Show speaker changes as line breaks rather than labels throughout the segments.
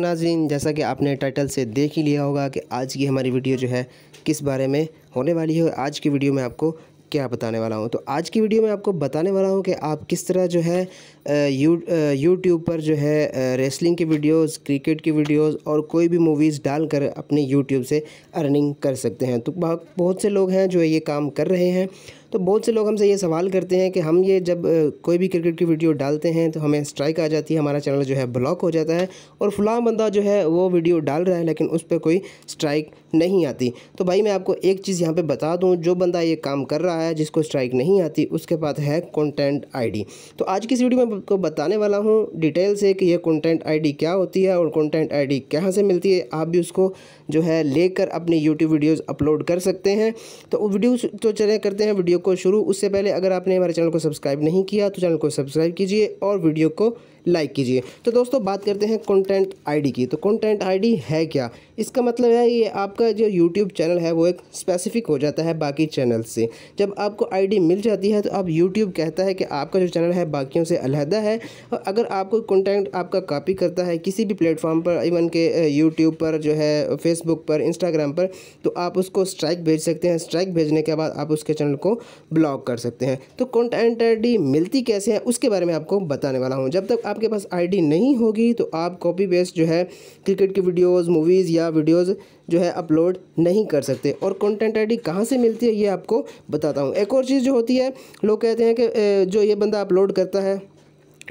नाजीन जैसा कि आपने टाइटल से देख ही लिया होगा कि आज की हमारी वीडियो जो है किस बारे में होने वाली है आज की वीडियो में आपको क्या बताने वाला हूँ तो आज की वीडियो में आपको बताने वाला हूँ कि आप किस तरह जो है यू यूट्यूब पर जो है रेसलिंग की वीडियोस क्रिकेट की वीडियोस और कोई भी मूवीज़ डालकर अपने यूट्यूब से अर्निंग कर सकते हैं तो बहुत से लोग हैं जो ये काम कर रहे हैं तो बहुत से लोग हमसे ये सवाल करते हैं कि हम ये जब कोई भी क्रिकेट की वीडियो डालते हैं तो हमें स्ट्राइक आ जाती है हमारा चैनल जो है ब्लॉक हो जाता है और फलां बंदा जो है वो वीडियो डाल रहा है लेकिन उस पर कोई स्ट्राइक नहीं आती तो भाई मैं आपको एक चीज़ यहाँ पे बता दूँ जो बंदा ये काम कर रहा है जिसको स्ट्राइक नहीं आती उसके पास है कॉन्टेंट आई तो आज की इस वीडियो में आपको बताने वाला हूँ डिटेल से कि यह कॉन्टेंट आई क्या होती है और कॉन्टेंट आई कहाँ से मिलती है आप भी उसको जो है लेकर अपनी यूट्यूब वीडियोज़ अपलोड कर सकते हैं तो वीडियो तो चले करते हैं वीडियो को शुरू उससे पहले अगर आपने हमारे चैनल को सब्सक्राइब नहीं किया तो चैनल को सब्सक्राइब कीजिए और वीडियो को लाइक कीजिए तो दोस्तों बात करते हैं कंटेंट आईडी की तो कंटेंट आईडी है क्या इसका मतलब है ये आपका जो यूट्यूब चैनल है वो एक स्पेसिफिक हो जाता है बाकी चैनल से जब आपको आईडी मिल जाती है तो आप यूट्यूब कहता है कि आपका जो चैनल है बाकियों से अलहदा है और अगर आपको कंटेंट आपका कापी करता है किसी भी प्लेटफॉर्म पर इवन के यूट्यूब पर जो है फेसबुक पर इंस्टाग्राम पर तो आप उसको स्ट्राइक भेज सकते हैं स्ट्राइक भेजने के बाद आप उसके चैनल को ब्लॉक कर सकते हैं तो कॉन्टेंट आई मिलती कैसे है उसके बारे में आपको बताने वाला हूँ जब तक आप आपके पास आईडी नहीं होगी तो आप कॉपी पेस्ट जो है क्रिकेट की वीडियोस मूवीज़ या वीडियोस जो है अपलोड नहीं कर सकते और कंटेंट आईडी कहाँ से मिलती है ये आपको बताता हूँ एक और चीज़ जो होती है लोग कहते हैं कि जो ये बंदा अपलोड करता है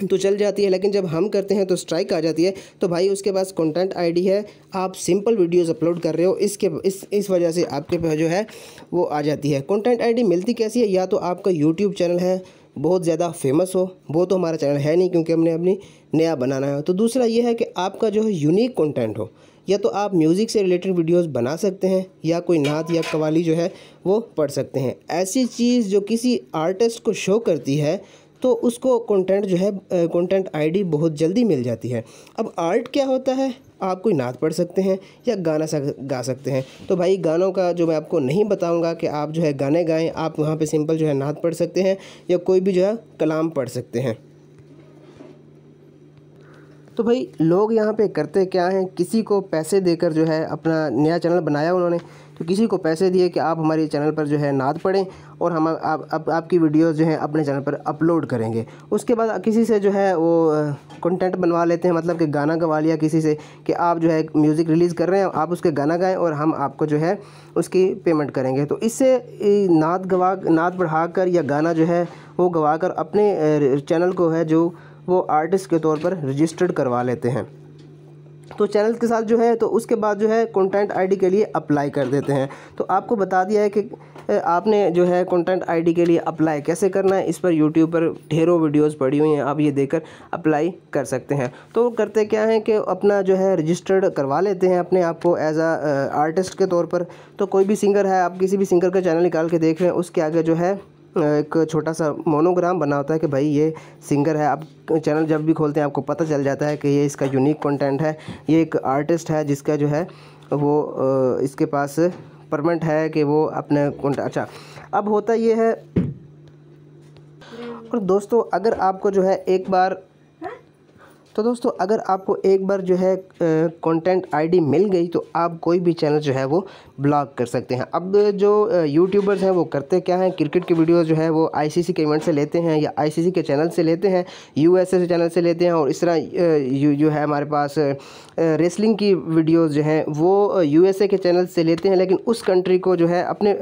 तो चल जाती है लेकिन जब हम करते हैं तो स्ट्राइक आ जाती है तो भाई उसके पास कंटेंट आईडी है आप सिंपल वीडियोस अपलोड कर रहे हो इसके इस इस वजह से आपके पास जो है वो आ जाती है कंटेंट आईडी मिलती कैसी है या तो आपका यूट्यूब चैनल है बहुत ज़्यादा फेमस हो वो तो हमारा चैनल है नहीं क्योंकि हमने अपनी नया बनाना है तो दूसरा ये है कि आपका जो है यूनिक कंटेंट हो या तो आप म्यूज़िक से रिलेटेड वीडियोस बना सकते हैं या कोई नात या कवाली जो है वो पढ़ सकते हैं ऐसी चीज़ जो किसी आर्टिस्ट को शो करती है तो उसको कंटेंट जो है कंटेंट आईडी बहुत जल्दी मिल जाती है अब आर्ट क्या होता है आप कोई नात पढ़ सकते हैं या गाना सक, गा सकते हैं तो भाई गानों का जो मैं आपको नहीं बताऊंगा कि आप जो है गाने गाएं आप वहाँ पे सिंपल जो है नात पढ़ सकते हैं या कोई भी जो है कलाम पढ़ सकते हैं तो भाई लोग यहाँ पे करते क्या हैं किसी को पैसे देकर जो है अपना नया चैनल बनाया उन्होंने तो किसी को पैसे दिए कि आप हमारे चैनल पर जो है नाद पढ़ें और हम आप, आप, आप आपकी वीडियोस जो हैं अपने चैनल पर अपलोड करेंगे उसके बाद किसी से जो है वो कंटेंट बनवा लेते हैं मतलब कि गाना गवा लिया किसी से कि आप जो है म्यूज़िक रिलीज़ कर रहे हैं आप उसके गाना गाएँ और हम आपको जो है उसकी पेमेंट करेंगे तो इससे नाद गवा नाद बढ़ा कर या गाना जो है वो गवा कर अपने चैनल को है जो वो आर्टिस्ट के तौर पर रजिस्टर्ड करवा लेते हैं तो चैनल के साथ जो है तो उसके बाद जो है कंटेंट आईडी के लिए अप्लाई कर देते हैं तो आपको बता दिया है कि आपने जो है कंटेंट आईडी के लिए अप्लाई कैसे करना है इस पर यूट्यूब पर ढेरों वीडियोस पड़ी हुई हैं आप ये देखकर अप्लाई कर सकते हैं तो करते क्या हैं कि अपना जो है रजिस्टर्ड करवा लेते हैं अपने आप को एज आ आर्टिस्ट के तौर पर तो कोई भी सिंगर है आप किसी भी सिंगर का चैनल निकाल के देख रहे हैं उसके आगे जो है एक छोटा सा मोनोग्राम बना होता है कि भाई ये सिंगर है आप चैनल जब भी खोलते हैं आपको पता चल जाता है कि ये इसका यूनिक कंटेंट है ये एक आर्टिस्ट है जिसका जो है वो इसके पास परमेंट है कि वो अपने अच्छा अब होता ये है और दोस्तों अगर आपको जो है एक बार तो दोस्तों अगर आपको एक बार जो है कंटेंट आईडी मिल गई तो आप कोई भी चैनल जो है वो ब्लॉक कर सकते हैं अब जो यूट्यूबर्स हैं वो करते क्या हैं क्रिकेट की वीडियो जो है वो आईसीसी के इवेंट से लेते हैं या आईसीसी के चैनल से लेते हैं यूएसए चैनल से लेते हैं और इस तरह जो है हमारे पास रेसलिंग की वीडियोज़ जो हैं वो यू के चैनल से लेते हैं लेकिन उस कंट्री को जो है अपने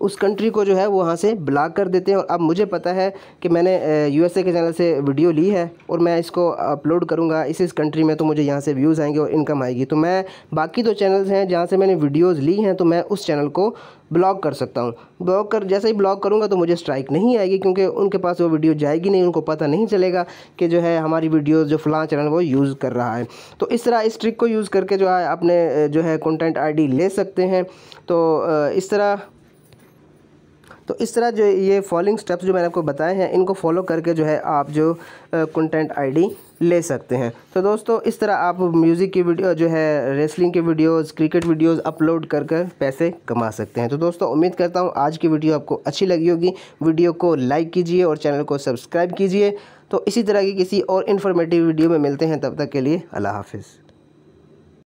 उस कंट्री को जो है वो वहाँ से ब्लॉक कर देते हैं और अब मुझे पता है कि मैंने यूएसए के चैनल से वीडियो ली है और मैं इसको अपलोड करूँगा इस इस कंट्री में तो मुझे यहाँ से व्यूज़ आएंगे और इनकम आएगी तो मैं बाकी दो चैनल्स हैं जहाँ से मैंने वीडियोज़ ली हैं तो मैं उस चैनल को ब्लॉक कर सकता हूँ ब्लॉक कर जैसे ही ब्लॉक करूँगा तो मुझे स्ट्राइक नहीं आएगी क्योंकि उनके पास वो वीडियो जाएगी नहीं उनको पता नहीं चलेगा कि जो है हमारी वीडियोज़ जो फ़लाँ चैनल वो यूज़ कर रहा है तो इस तरह इस ट्रिक को यूज़ करके जो है अपने जो है कंटेंट आईडी ले सकते हैं तो इस तरह तो इस तरह जो ये फॉलोइंग स्टेप्स जो मैंने आपको बताए हैं इनको फॉलो करके जो है आप जो कंटेंट आईडी ले सकते हैं तो दोस्तों इस तरह आप म्यूज़िक की वीडियो जो है रेसलिंग के वीडियोस क्रिकेट वीडियोस अपलोड कर कर पैसे कमा सकते हैं तो दोस्तों उम्मीद करता हूँ आज की वीडियो आपको अच्छी लगी होगी वीडियो को लाइक कीजिए और चैनल को सब्सक्राइब कीजिए तो इसी तरह की किसी और इन्फॉर्मेटिव वीडियो में मिलते हैं तब तक के लिए अल्लाह हाफिज़